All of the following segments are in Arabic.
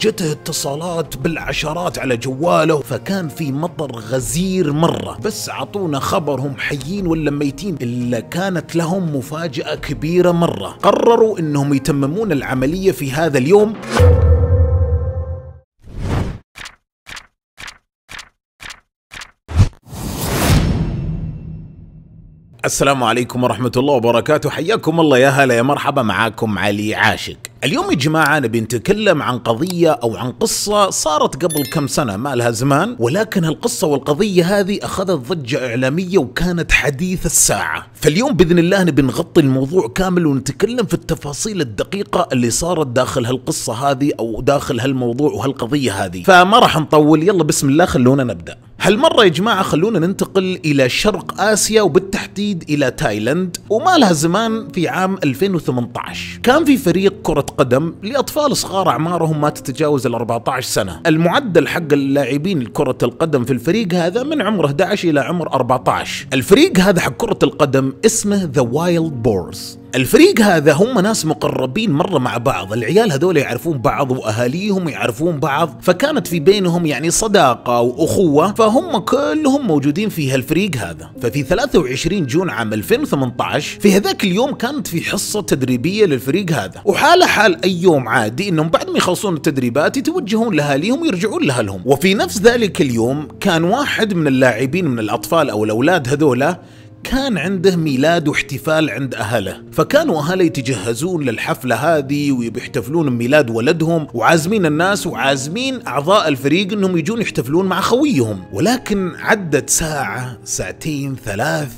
جته اتصالات بالعشرات على جواله فكان في مطر غزير مرة بس عطونا خبرهم حيين ولا ميتين إلا كانت لهم مفاجأة كبيرة مرة قرروا إنهم يتممون العملية في هذا اليوم السلام عليكم ورحمة الله وبركاته حياكم الله يا هلا يا مرحبا معاكم علي عاشق اليوم يا جماعة نبي نتكلم عن قضية أو عن قصة صارت قبل كم سنة ما لها زمان ولكن هالقصة والقضية هذه أخذت ضجة إعلامية وكانت حديث الساعة فاليوم بإذن الله نبي نغطي الموضوع كامل ونتكلم في التفاصيل الدقيقة اللي صارت داخل هالقصة هذه أو داخل هالموضوع وهالقضية هذه فما راح نطول يلا بسم الله خلونا نبدأ هالمرة يا جماعة خلونا ننتقل إلى شرق آسيا وبالتحديد إلى تايلاند وما لها زمان في عام 2018 كان في فريق كرة قدم لأطفال صغار أعمارهم ما تتجاوز ال 14 سنة المعدل حق اللاعبين لكرة القدم في الفريق هذا من عمر 11 إلى عمر 14 الفريق هذا حق كرة القدم اسمه The Wild Boars الفريق هذا هم ناس مقربين مرة مع بعض العيال هذول يعرفون بعض وأهاليهم يعرفون بعض فكانت في بينهم يعني صداقة وأخوة فهم كلهم موجودين في هالفريق هذا ففي 23 جون عام 2018 في هذاك اليوم كانت في حصة تدريبية للفريق هذا وحالة حال أي يوم عادي أنهم بعد ما يخلصون التدريبات يتوجهون لأهاليهم ويرجعون لأهلهم وفي نفس ذلك اليوم كان واحد من اللاعبين من الأطفال أو الأولاد هذولا كان عنده ميلاد واحتفال عند أهله فكانوا أهله يتجهزون للحفلة هذه ويحتفلون بميلاد ولدهم وعازمين الناس وعازمين أعضاء الفريق أنهم يجون يحتفلون مع خويهم ولكن عدت ساعة ساعتين ثلاث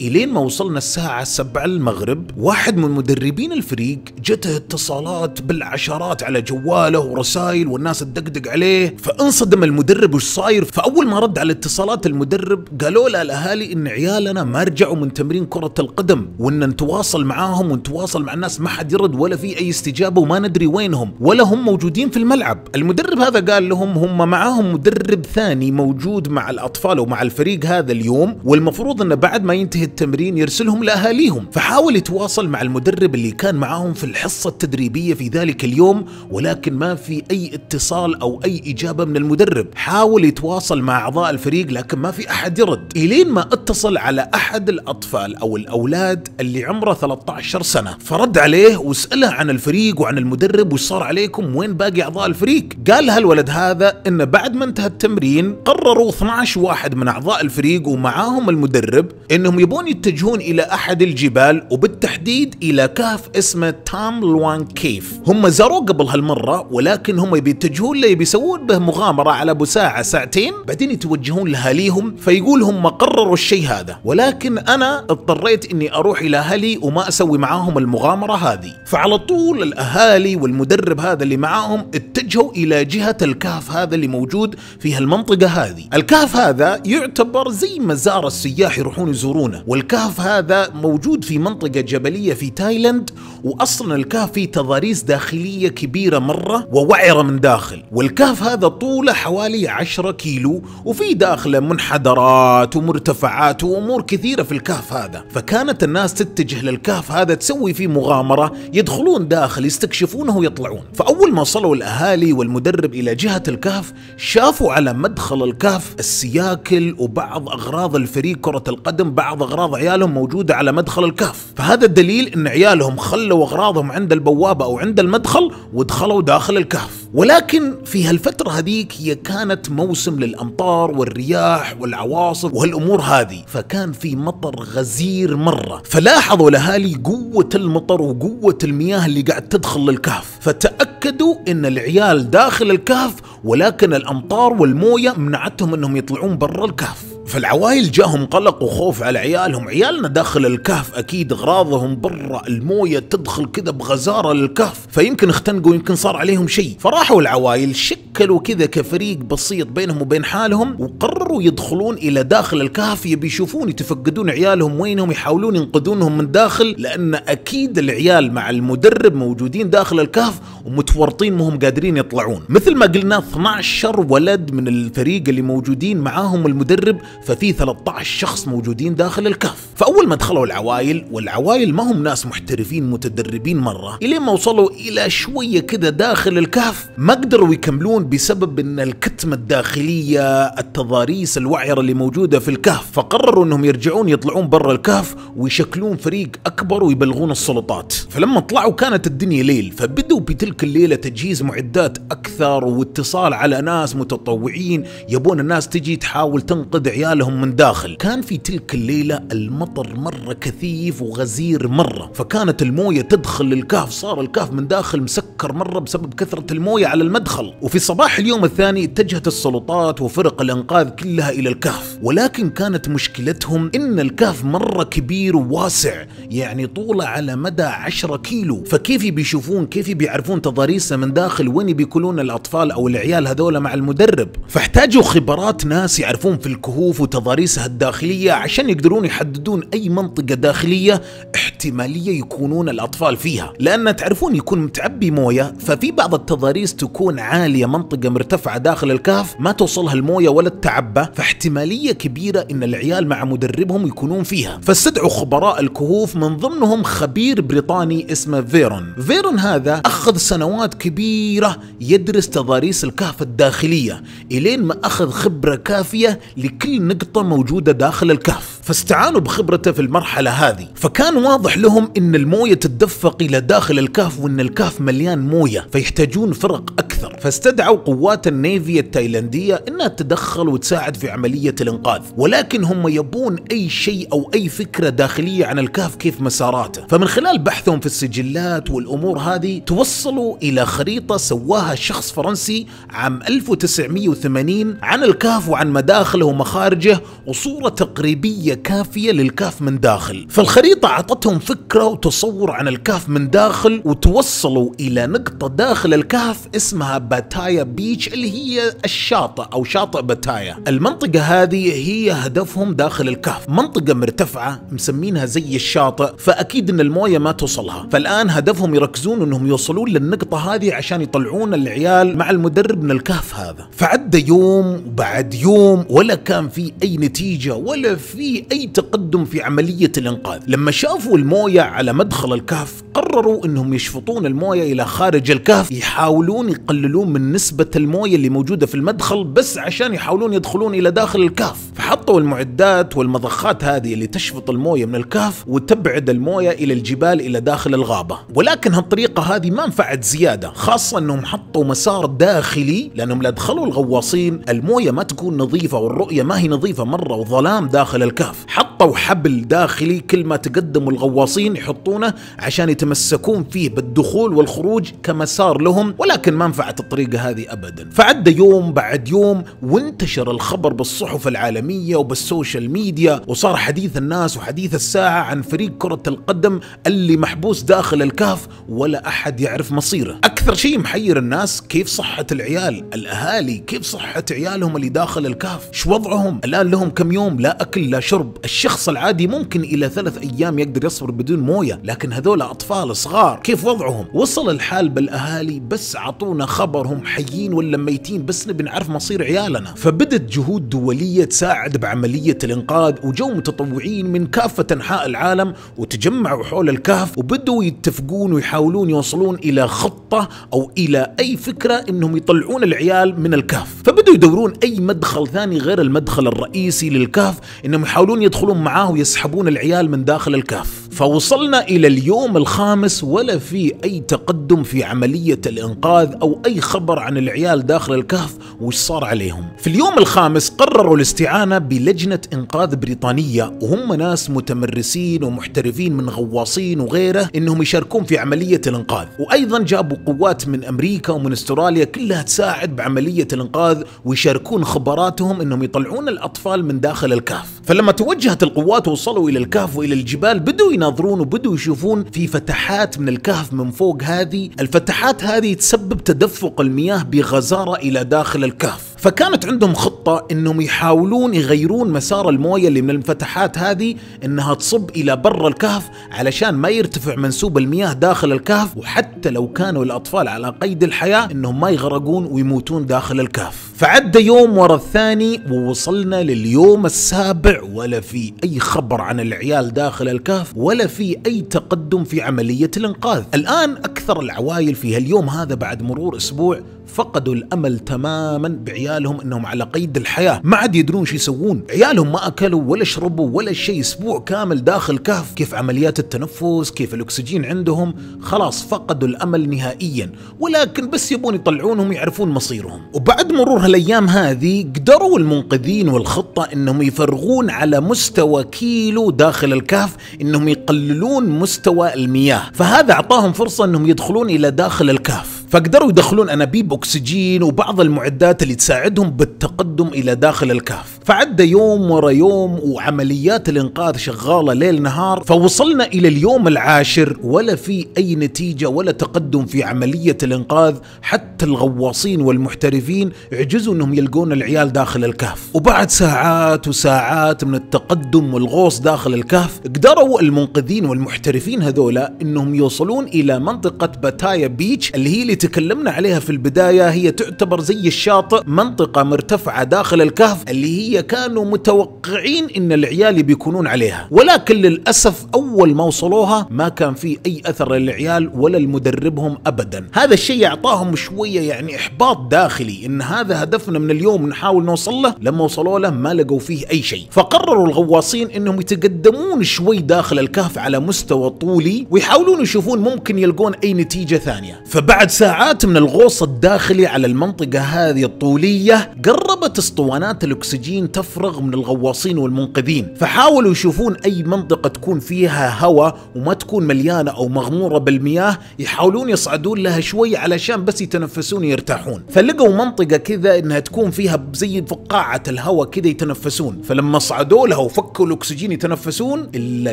الين ما وصلنا الساعة 7 المغرب واحد من مدربين الفريق جته اتصالات بالعشرات على جواله ورسائل والناس تدقدق عليه فانصدم المدرب وش صاير فاول ما رد على اتصالات المدرب قالوا له الاهالي ان عيالنا ما رجعوا من تمرين كرة القدم وان نتواصل معاهم ونتواصل مع الناس ما حد يرد ولا في اي استجابة وما ندري وينهم ولا هم موجودين في الملعب المدرب هذا قال لهم هم معاهم مدرب ثاني موجود مع الاطفال ومع الفريق هذا اليوم والمفروض انه بعد ما ينتهي التمرين يرسلهم لأهاليهم فحاول يتواصل مع المدرب اللي كان معاهم في الحصة التدريبية في ذلك اليوم ولكن ما في أي اتصال أو أي إجابة من المدرب حاول يتواصل مع أعضاء الفريق لكن ما في أحد يرد إلين ما اتصل على أحد الأطفال أو الأولاد اللي عمره 13 سنة فرد عليه وسأله عن الفريق وعن المدرب وش صار عليكم وين باقي أعضاء الفريق قال هالولد هذا إنه بعد ما انتهى التمرين قرروا 12 واحد من أعضاء الفريق ومعاهم المدرب إنهم يبون يبون يتجهون إلى أحد الجبال وبالتحديد إلى كهف اسمه تام لوان كيف هم زاروا قبل هالمرة ولكن هم بيتجهون له بيسوون به مغامرة على أبو ساعة ساعتين بعدين يتوجهون لأهاليهم فيقول هم قرروا الشيء هذا ولكن أنا اضطريت إني أروح إلى أهلي وما أسوي معاهم المغامرة هذه فعلى طول الأهالي والمدرب هذا اللي معاهم اتجهوا إلى جهة الكهف هذا اللي موجود في هالمنطقة هذه الكهف هذا يعتبر زي مزار السياح يروحون يزورونه والكهف هذا موجود في منطقة جبلية في تايلاند وأصلا الكهف فيه تضاريس داخلية كبيرة مرة ووعرة من داخل والكهف هذا طوله حوالي 10 كيلو وفي داخله منحدرات ومرتفعات وأمور كثيرة في الكهف هذا فكانت الناس تتجه للكهف هذا تسوي فيه مغامرة يدخلون داخل يستكشفونه ويطلعون فأول ما وصلوا الأهالي والمدرب إلى جهة الكهف شافوا على مدخل الكهف السياكل وبعض أغراض الفريق كرة القدم بعض أغراض اغراض عيالهم موجوده على مدخل الكهف فهذا الدليل ان عيالهم خلوا اغراضهم عند البوابه او عند المدخل ودخلوا داخل الكهف ولكن في هالفترة هذيك هي كانت موسم للأمطار والرياح والعواصف وهالأمور هذه فكان في مطر غزير مرة فلاحظوا الأهالي قوة المطر وقوة المياه اللي قاعد تدخل للكهف فتأكدوا أن العيال داخل الكهف ولكن الأمطار والموية منعتهم أنهم يطلعون برا الكهف فالعوائل جاهم قلق وخوف على عيالهم عيالنا داخل الكهف أكيد أغراضهم برا الموية تدخل كذا بغزارة للكهف فيمكن اختنقوا يمكن صار عليهم شيء فراحوا العوائل شكلوا كذا كفريق بسيط بينهم وبين حالهم وقرروا يدخلون إلى داخل الكهف يبي يشوفون يتفقدون عيالهم وينهم يحاولون ينقذونهم من داخل لأن أكيد العيال مع المدرب موجودين داخل الكهف ومتورطين مهم قادرين يطلعون مثل ما قلنا 12 ولد من الفريق اللي موجودين معاهم المدرب ففي 13 شخص موجودين داخل الكهف فاول ما دخلوا العوائل والعوائل ما هم ناس محترفين متدربين مره الين ما وصلوا الى شويه كذا داخل الكهف ما قدروا يكملون بسبب ان الكتمه الداخليه التضاريس الوعره اللي موجوده في الكهف فقرروا انهم يرجعون يطلعون برا الكهف ويشكلون فريق اكبر ويبلغون السلطات فلما طلعوا كانت الدنيا ليل فبدوا بتلك تلك الليلة تجهيز معدات أكثر واتصال على ناس متطوعين يبون الناس تجي تحاول تنقذ عيالهم من داخل كان في تلك الليلة المطر مرة كثيف وغزير مرة فكانت الموية تدخل للكهف صار الكهف من داخل مسكر مرة بسبب كثرة الموية على المدخل وفي صباح اليوم الثاني اتجهت السلطات وفرق الأنقاذ كلها إلى الكهف ولكن كانت مشكلتهم إن الكهف مرة كبير وواسع يعني طوله على مدى 10 كيلو فكيف بيشوفون كيف بيعرفون كان تضاريسه من داخل وين بيكلون الاطفال او العيال هذول مع المدرب فاحتاجوا خبرات ناس يعرفون في الكهوف وتضاريسها الداخليه عشان يقدرون يحددون اي منطقه داخليه احتماليه يكونون الاطفال فيها لان تعرفون يكون متعبي مويه ففي بعض التضاريس تكون عاليه منطقه مرتفعه داخل الكهف ما توصلها المويه ولا التعبه فاحتماليه كبيره ان العيال مع مدربهم يكونون فيها فاستدعوا خبراء الكهوف من ضمنهم خبير بريطاني اسمه فيرون فيرون هذا اخذ سنوات كبيرة يدرس تضاريس الكهف الداخلية إلين ما أخذ خبرة كافية لكل نقطة موجودة داخل الكهف فاستعانوا بخبرته في المرحلة هذه فكان واضح لهم أن الموية تتدفق إلى داخل الكهف وأن الكهف مليان موية فيحتاجون فرق أكثر فاستدعوا قوات النيفي التايلاندية أنها تتدخل وتساعد في عملية الإنقاذ ولكن هم يبون أي شيء أو أي فكرة داخلية عن الكهف كيف مساراته فمن خلال بحثهم في السجلات والأمور هذه توصلوا إلى خريطة سواها شخص فرنسي عام 1980 عن الكهف وعن مداخله ومخارجه وصورة تقريبية كافية للكاف من داخل فالخريطة أعطتهم فكرة وتصور عن الكهف من داخل وتوصلوا إلى نقطة داخل الكهف اسمها باتايا بيتش اللي هي الشاطئ أو شاطئ باتايا المنطقة هذه هي هدفهم داخل الكهف منطقة مرتفعة مسمينها زي الشاطئ فأكيد أن الموية ما توصلها فالآن هدفهم يركزون أنهم يوصلون للنقطة هذه عشان يطلعون العيال مع المدرب من الكهف هذا فعدى يوم بعد يوم ولا كان في أي نتيجة ولا في أي تقدم في عملية الإنقاذ لما شافوا الموية على مدخل الكهف قرروا أنهم يشفطون الموية إلى خارج الكهف يحاولون يقللون من نسبة الموية اللي موجودة في المدخل بس عشان يحاولون يدخلون إلى داخل الكهف فحطوا المعدات والمضخات هذه اللي تشفط الموية من الكهف وتبعد الموية إلى الجبال إلى داخل الغابة ولكن هالطريقة هذه ما نفعت زيادة خاصة أنهم حطوا مسار داخلي لأنهم لا دخلوا الغواصين الموية ما تكون نظيفة والرؤية ما هي نظيفة مرة وظلام داخل الكهف الاهداف حطوا حبل داخلي كل ما تقدموا الغواصين يحطونه عشان يتمسكون فيه بالدخول والخروج كمسار لهم ولكن ما نفعت الطريقة هذه أبدا فعدى يوم بعد يوم وانتشر الخبر بالصحف العالمية وبالسوشيال ميديا وصار حديث الناس وحديث الساعة عن فريق كرة القدم اللي محبوس داخل الكهف ولا أحد يعرف مصيره أكثر شيء محير الناس كيف صحة العيال الأهالي كيف صحة عيالهم اللي داخل الكهف شو وضعهم الآن لهم كم يوم لا أكل لا شرب شرب الشخص العادي ممكن إلى ثلاث أيام يقدر يصبر بدون موية لكن هذول أطفال صغار كيف وضعهم وصل الحال بالأهالي بس عطونا خبرهم حيين ولا ميتين بس نبي نعرف مصير عيالنا فبدت جهود دولية تساعد بعملية الإنقاذ وجو متطوعين من كافة أنحاء العالم وتجمعوا حول الكهف وبدوا يتفقون ويحاولون يوصلون إلى خطة أو إلى أي فكرة إنهم يطلعون العيال من الكهف فبدوا يدورون أي مدخل ثاني غير المدخل الرئيسي للكهف إنهم يحاولون يحاولون يدخلون معاه ويسحبون العيال من داخل الكهف فوصلنا إلى اليوم الخامس ولا في أي تقدم في عملية الإنقاذ أو أي خبر عن العيال داخل الكهف وش صار عليهم في اليوم الخامس قرروا الاستعانة بلجنة إنقاذ بريطانية وهم ناس متمرسين ومحترفين من غواصين وغيره إنهم يشاركون في عملية الإنقاذ وأيضا جابوا قوات من أمريكا ومن استراليا كلها تساعد بعملية الإنقاذ ويشاركون خبراتهم إنهم يطلعون الأطفال من داخل الكهف فلما توجهت القوات وصلوا إلى الكهف وإلى الجبال بدوا يناظرون وبدوا يشوفون في فتحات من الكهف من فوق هذه الفتحات هذه تسبب تدفق المياه بغزارة إلى داخل الكهف فكانت عندهم خطة انهم يحاولون يغيرون مسار الموية اللي من الفتحات هذه انها تصب الى برا الكهف علشان ما يرتفع منسوب المياه داخل الكهف وحتى لو كانوا الاطفال على قيد الحياة انهم ما يغرقون ويموتون داخل الكهف فعدى يوم ورا الثاني ووصلنا لليوم السابع ولا في أي خبر عن العيال داخل الكهف ولا في أي تقدم في عملية الإنقاذ الآن أكثر العوائل في هاليوم هذا بعد مرور أسبوع فقدوا الأمل تماما بعيالهم أنهم على قيد الحياة ما عاد يدرون شو يسوون عيالهم ما أكلوا ولا شربوا ولا شيء أسبوع كامل داخل كهف كيف عمليات التنفس كيف الأكسجين عندهم خلاص فقدوا الأمل نهائيا ولكن بس يبون يطلعونهم يعرفون مصيرهم وبعد مرور هالايام هذه قدروا المنقذين والخطه انهم يفرغون على مستوى كيلو داخل الكهف انهم يقللون مستوى المياه، فهذا اعطاهم فرصه انهم يدخلون الى داخل الكهف، فقدروا يدخلون انابيب اكسجين وبعض المعدات اللي تساعدهم بالتقدم الى داخل الكهف. فعدى يوم ورا يوم وعمليات الإنقاذ شغالة ليل نهار فوصلنا إلى اليوم العاشر ولا في أي نتيجة ولا تقدم في عملية الإنقاذ حتى الغواصين والمحترفين عجزوا أنهم يلقون العيال داخل الكهف وبعد ساعات وساعات من التقدم والغوص داخل الكهف قدروا المنقذين والمحترفين هذولا أنهم يوصلون إلى منطقة باتايا بيتش اللي هي اللي تكلمنا عليها في البداية هي تعتبر زي الشاطئ منطقة مرتفعة داخل الكهف اللي هي الأساسية كانوا متوقعين إن العيال بيكونون عليها ولكن للأسف أول ما وصلوها ما كان في أي أثر للعيال ولا لمدربهم أبدا هذا الشيء أعطاهم شوية يعني إحباط داخلي إن هذا هدفنا من اليوم نحاول نوصل له لما وصلوا له ما لقوا فيه أي شيء فقرروا الغواصين إنهم يتقدمون شوي داخل الكهف على مستوى طولي ويحاولون يشوفون ممكن يلقون أي نتيجة ثانية فبعد ساعات من الغوص الداخلي على المنطقة هذه الطولية قربت اسطوانات الأكسجين قاعدين تفرغ من الغواصين والمنقذين فحاولوا يشوفون أي منطقة تكون فيها هواء وما تكون مليانة أو مغمورة بالمياه يحاولون يصعدون لها شوي علشان بس يتنفسون يرتاحون فلقوا منطقة كذا إنها تكون فيها زي فقاعة الهواء كذا يتنفسون فلما صعدوا لها وفكوا الأكسجين يتنفسون إلا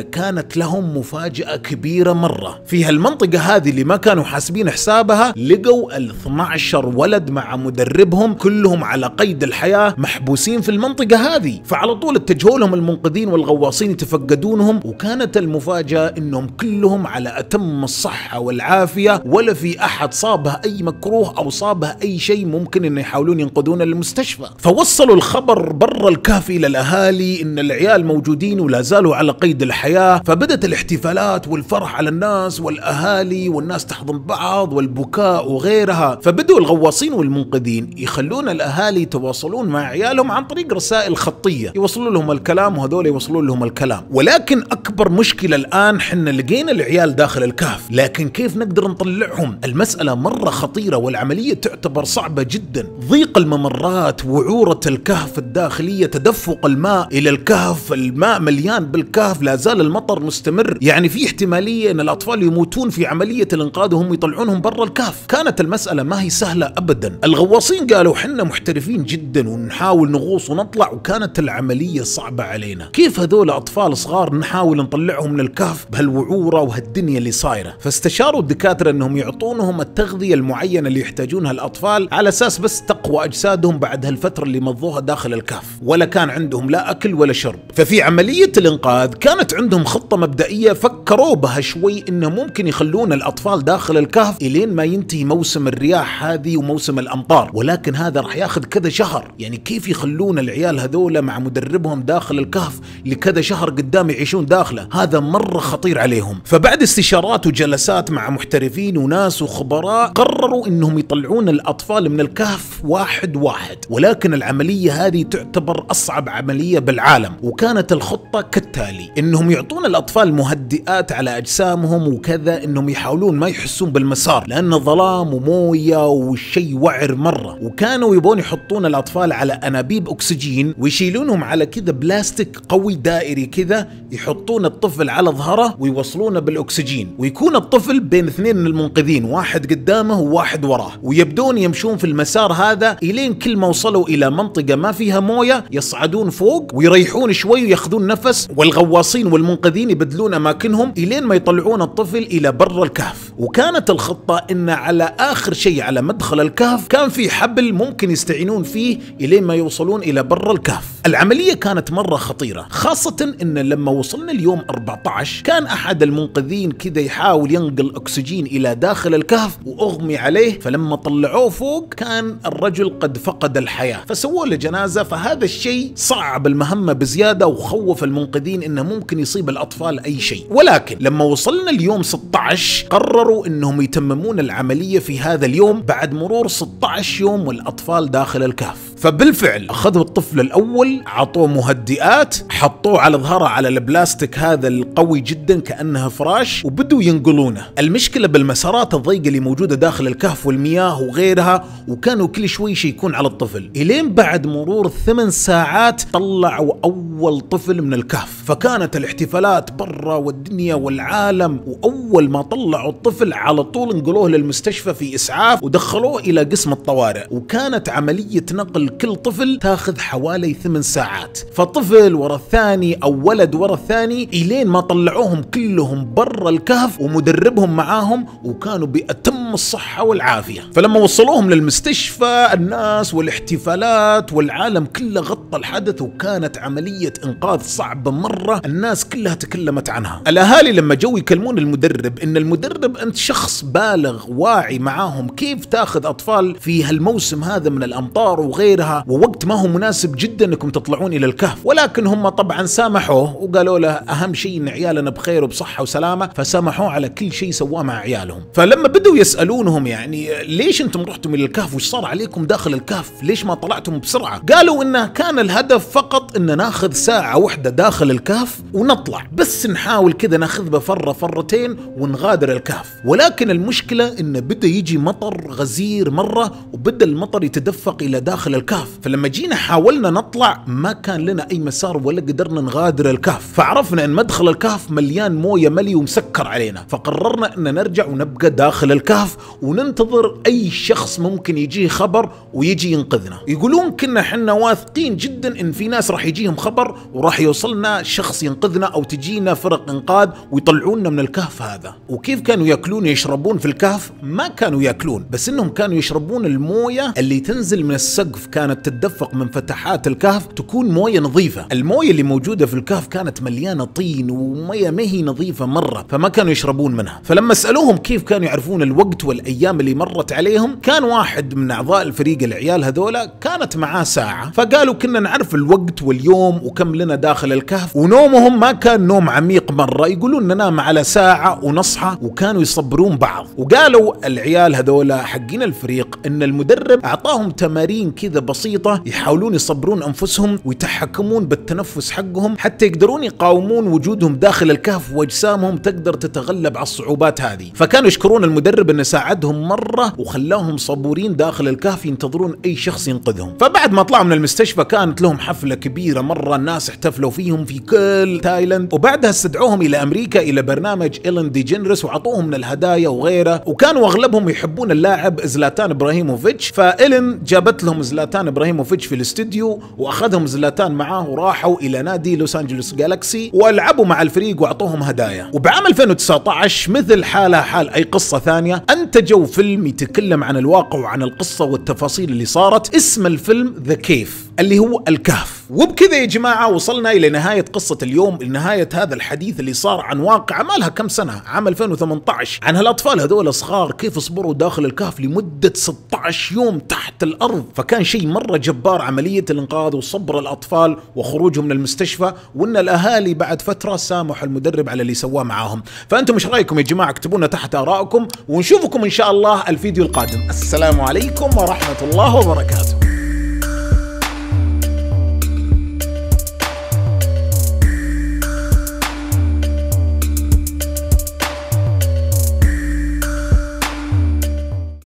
كانت لهم مفاجأة كبيرة مرة في هالمنطقة هذه اللي ما كانوا حاسبين حسابها لقوا ال 12 ولد مع مدربهم كلهم على قيد الحياة محبوسين في المنطقة المنطقة هذه فعلى طول اتجهوا لهم المنقذين والغواصين يتفقدونهم وكانت المفاجأة انهم كلهم على اتم الصحة والعافية ولا في احد صابه اي مكروه او صابه اي شيء ممكن انه يحاولون ينقذونه المستشفى فوصلوا الخبر برا الكهف الى الاهالي ان العيال موجودين ولا زالوا على قيد الحياة فبدت الاحتفالات والفرح على الناس والاهالي والناس تحضن بعض والبكاء وغيرها فبدوا الغواصين والمنقذين يخلون الاهالي يتواصلون مع عيالهم عن طريق رسائل الرسائل خطيه يوصلوا لهم الكلام وهذول يوصلوا لهم الكلام ولكن اكبر مشكله الان حنا لقينا العيال داخل الكهف لكن كيف نقدر نطلعهم المساله مره خطيره والعمليه تعتبر صعبه جدا ضيق الممرات وعوره الكهف الداخليه تدفق الماء الى الكهف الماء مليان بالكهف لا زال المطر مستمر يعني في احتماليه ان الاطفال يموتون في عمليه الانقاذ وهم يطلعونهم برا الكهف كانت المساله ما هي سهله ابدا الغواصين قالوا حنا محترفين جدا ونحاول نغوص ونطلع نطلع وكانت العملية صعبة علينا كيف هذول أطفال صغار نحاول نطلعهم من الكهف بهالوعورة وهالدنيا اللي صايرة فاستشاروا الدكاترة أنهم يعطونهم التغذية المعينة اللي يحتاجونها الأطفال على أساس بس تقوى أجسادهم بعد هالفترة اللي مضوها داخل الكهف ولا كان عندهم لا أكل ولا شرب ففي عملية الإنقاذ كانت عندهم خطة مبدئية فكروا بها شوي أنه ممكن يخلون الأطفال داخل الكهف إلين ما ينتهي موسم الرياح هذه وموسم الأمطار ولكن هذا راح ياخذ كذا شهر يعني كيف يخلون العيال العيال هذول مع مدربهم داخل الكهف لكذا شهر قدام يعيشون داخله هذا مرة خطير عليهم فبعد استشارات وجلسات مع محترفين وناس وخبراء قرروا انهم يطلعون الاطفال من الكهف واحد واحد ولكن العملية هذه تعتبر أصعب عملية بالعالم وكانت الخطة كالتالي إنهم يعطون الأطفال مهدئات على أجسامهم وكذا إنهم يحاولون ما يحسون بالمسار لأن ظلام وموية والشي وعر مرة وكانوا يبون يحطون الأطفال على أنابيب أكسجين ويشيلونهم على كذا بلاستيك قوي دائري كذا يحطون الطفل على ظهره ويوصلونه بالأكسجين ويكون الطفل بين اثنين من المنقذين واحد قدامه وواحد وراه ويبدون يمشون في المسار هذا هذا الين كل ما وصلوا الى منطقه ما فيها مويه يصعدون فوق ويريحون شوي وياخذون نفس والغواصين والمنقذين يبدلون اماكنهم الين ما يطلعون الطفل الى برا الكهف وكانت الخطه ان على اخر شيء على مدخل الكهف كان في حبل ممكن يستعينون فيه الين ما يوصلون الى برا الكهف العمليه كانت مره خطيره خاصه ان لما وصلنا اليوم 14 كان احد المنقذين كذا يحاول ينقل اكسجين الى داخل الكهف واغمي عليه فلما طلعوه فوق كان الرجل قد فقد الحياة فسووا له جنازة فهذا الشيء صعب المهمة بزيادة وخوف المنقذين انه ممكن يصيب الاطفال اي شيء ولكن لما وصلنا اليوم 16 قرروا انهم يتممون العملية في هذا اليوم بعد مرور 16 يوم والاطفال داخل الكهف فبالفعل اخذوا الطفل الاول عطوه مهدئات حطوه على ظهره على البلاستيك هذا القوي جدا كانها فراش وبدوا ينقلونه المشكله بالمسارات الضيقه اللي موجوده داخل الكهف والمياه وغيرها وكانوا كل شوي يكون على الطفل الين بعد مرور ثمان ساعات طلعوا اول طفل من الكهف فكانت الاحتفالات برا والدنيا والعالم واول ما طلعوا الطفل على طول انقلوه للمستشفى في اسعاف ودخلوه الى قسم الطوارئ وكانت عمليه نقل كل طفل تاخذ حوالي ثمان ساعات فطفل ورا الثاني او ولد ورا الثاني الين ما طلعوهم كلهم برا الكهف ومدربهم معاهم وكانوا باتم الصحه والعافيه فلما وصلوهم للمستشفى الناس والاحتفالات والعالم كله غطى الحدث وكانت عمليه انقاذ صعبه مره الناس كلها تكلمت عنها الاهالي لما جو يكلمون المدرب ان المدرب انت شخص بالغ واعي معاهم كيف تاخذ اطفال في هالموسم هذا من الامطار وغير وغيرها ووقت ما هو مناسب جدا انكم تطلعون الى الكهف ولكن هم طبعا سامحوه وقالوا له اهم شيء ان عيالنا بخير وبصحه وسلامه فسامحوه على كل شيء سواه مع عيالهم فلما بدوا يسالونهم يعني ليش انتم رحتم الى الكهف وش صار عليكم داخل الكهف ليش ما طلعتم بسرعه قالوا انه كان الهدف فقط ان ناخذ ساعه واحده داخل الكهف ونطلع بس نحاول كذا ناخذ بفره فرتين ونغادر الكهف ولكن المشكله انه بدا يجي مطر غزير مره وبدا المطر يتدفق الى داخل الكهف الكهف فلما جينا حاولنا نطلع ما كان لنا أي مسار ولا قدرنا نغادر الكهف فعرفنا أن مدخل الكهف مليان موية ملي ومسكر علينا فقررنا أن نرجع ونبقى داخل الكهف وننتظر أي شخص ممكن يجيه خبر ويجي ينقذنا يقولون كنا حنا واثقين جدا أن في ناس راح يجيهم خبر وراح يوصلنا شخص ينقذنا أو تجينا فرق إنقاذ ويطلعونا من الكهف هذا وكيف كانوا ياكلون يشربون في الكهف ما كانوا ياكلون بس انهم كانوا يشربون المويه اللي تنزل من السقف كانت تتدفق من فتحات الكهف تكون مويه نظيفه المويه اللي موجوده في الكهف كانت مليانه طين وميه ما هي نظيفه مره فما كانوا يشربون منها فلما سالوهم كيف كانوا يعرفون الوقت والايام اللي مرت عليهم كان واحد من اعضاء الفريق العيال هذولا كانت معاه ساعه فقالوا كنا نعرف الوقت واليوم وكم لنا داخل الكهف ونومهم ما كان نوم عميق مره يقولون ننام على ساعه ونصحى وكانوا يصبرون بعض وقالوا العيال هذولا حقين الفريق ان المدرب اعطاهم تمارين كذا بسيطة يحاولون يصبرون أنفسهم ويتحكمون بالتنفس حقهم حتى يقدرون يقاومون وجودهم داخل الكهف وأجسامهم تقدر تتغلب على الصعوبات هذه فكانوا يشكرون المدرب أنه ساعدهم مرة وخلاهم صبورين داخل الكهف ينتظرون أي شخص ينقذهم فبعد ما طلعوا من المستشفى كانت لهم حفلة كبيرة مرة الناس احتفلوا فيهم في كل تايلاند وبعدها استدعوهم إلى أمريكا إلى برنامج إيلن دي جنرس وعطوهم من الهدايا وغيره وكانوا أغلبهم يحبون اللاعب زلاتان إبراهيموفيتش فإيلن جابت لهم زلاتان زلاتان ابراهيموفيتش في الاستديو واخذهم زلاتان معاه وراحوا الى نادي لوس انجلوس جالكسي ولعبوا مع الفريق واعطوهم هدايا وبعام 2019 مثل حالها حال اي قصه ثانيه انتجوا فيلم يتكلم عن الواقع وعن القصه والتفاصيل اللي صارت اسم الفيلم ذا كيف اللي هو الكهف وبكذا يا جماعه وصلنا الى نهايه قصه اليوم لنهايه هذا الحديث اللي صار عن واقع ما لها كم سنه عام 2018 عن هالاطفال هذول صغار كيف صبروا داخل الكهف لمده 16 14 يوم تحت الارض فكان شيء مره جبار عمليه الانقاذ وصبر الاطفال وخروجهم من المستشفى وان الاهالي بعد فتره سامحوا المدرب على اللي سواه معاهم فانتم ايش رايكم يا جماعه اكتبونا تحت ارائكم ونشوفكم ان شاء الله الفيديو القادم السلام عليكم ورحمه الله وبركاته